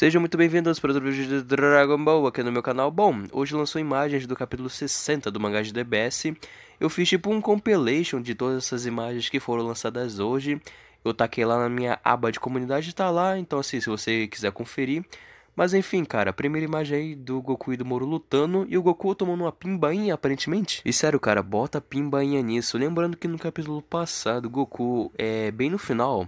Sejam muito bem-vindos para outro vídeo de Dragon Ball aqui no meu canal. Bom, hoje lançou imagens do capítulo 60 do mangá de DBS. Eu fiz tipo um compilation de todas essas imagens que foram lançadas hoje. Eu taquei lá na minha aba de comunidade, tá lá, então assim, se você quiser conferir. Mas enfim, cara, a primeira imagem aí do Goku e do Moro lutando e o Goku tomando uma pimbainha, aparentemente. E sério, cara, bota pimbainha nisso. Lembrando que no capítulo passado, Goku, é bem no final,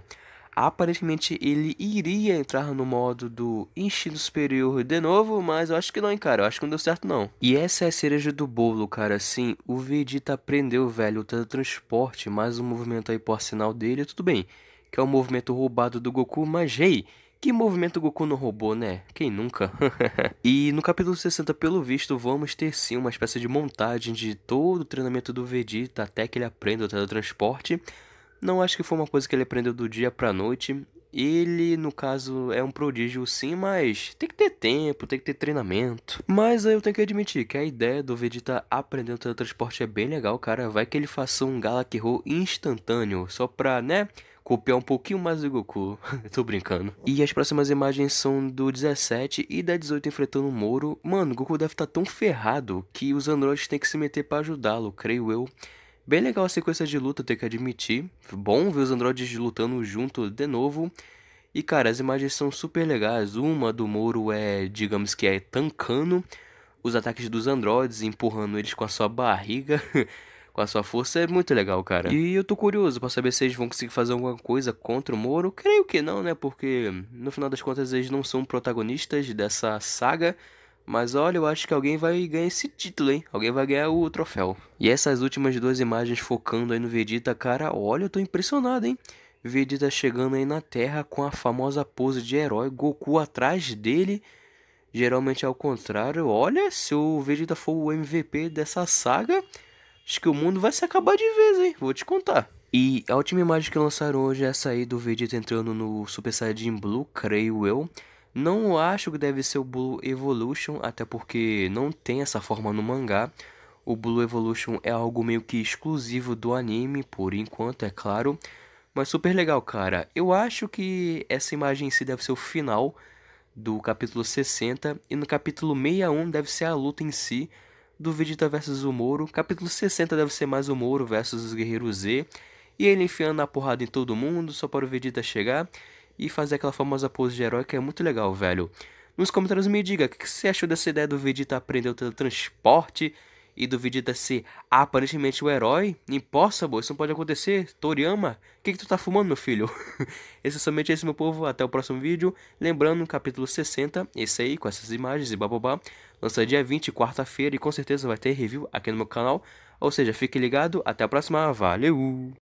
aparentemente ele iria entrar no modo do instinto superior de novo, mas eu acho que não, hein, cara. Eu acho que não deu certo, não. E essa é a cereja do bolo, cara. Assim, o Vegeta aprendeu, velho, o teletransporte, mais um movimento aí por sinal dele, tudo bem. Que é o um movimento roubado do Goku, mas, hey, que movimento Goku não roubou, né? Quem nunca? e no capítulo 60, pelo visto, vamos ter sim uma espécie de montagem de todo o treinamento do Vegeta até que ele aprenda o teletransporte. Não acho que foi uma coisa que ele aprendeu do dia pra noite. Ele, no caso, é um prodígio sim, mas tem que ter tempo, tem que ter treinamento. Mas eu tenho que admitir que a ideia do Vegeta aprender o teletransporte é bem legal, cara. Vai que ele faça um Galak instantâneo, só pra, né, copiar um pouquinho mais do Goku. Tô brincando. E as próximas imagens são do 17 e da 18 enfrentando o Moro. Mano, o Goku deve estar tá tão ferrado que os androides têm que se meter para ajudá-lo, creio eu. Bem legal a sequência de luta, ter que admitir. Bom ver os androides lutando junto de novo. E cara, as imagens são super legais. Uma do Moro é, digamos que é tancando os ataques dos androides, empurrando eles com a sua barriga, com a sua força. É muito legal, cara. E eu tô curioso para saber se eles vão conseguir fazer alguma coisa contra o Moro. Creio que não, né? Porque no final das contas eles não são protagonistas dessa saga. Mas olha, eu acho que alguém vai ganhar esse título, hein? Alguém vai ganhar o troféu. E essas últimas duas imagens focando aí no Vegeta, cara, olha, eu tô impressionado, hein? Vegeta chegando aí na Terra com a famosa pose de herói, Goku atrás dele. Geralmente é ao contrário. Olha, se o Vegeta for o MVP dessa saga, acho que o mundo vai se acabar de vez, hein? Vou te contar. E a última imagem que lançaram hoje é essa aí do Vegeta entrando no Super Saiyajin Blue, creio eu. Não acho que deve ser o Blue Evolution, até porque não tem essa forma no mangá. O Blue Evolution é algo meio que exclusivo do anime, por enquanto, é claro. Mas super legal, cara. Eu acho que essa imagem em si deve ser o final do capítulo 60. E no capítulo 61 deve ser a luta em si do Vegeta versus o Moro. Capítulo 60 deve ser mais o Moro versus os Guerreiros Z. E ele enfiando a porrada em todo mundo só para o Vegeta chegar e fazer aquela famosa pose de herói que é muito legal, velho. Nos comentários me diga o que você achou dessa ideia do Vegeta aprender o teletransporte e do Vegeta ser aparentemente o herói? Impossible, isso não pode acontecer. Toriyama, o que, que tu tá fumando, meu filho? esse é isso, meu povo. Até o próximo vídeo. Lembrando, capítulo 60, esse aí, com essas imagens e bababá, lança dia 20, quarta-feira, e com certeza vai ter review aqui no meu canal. Ou seja, fique ligado. Até a próxima. Valeu!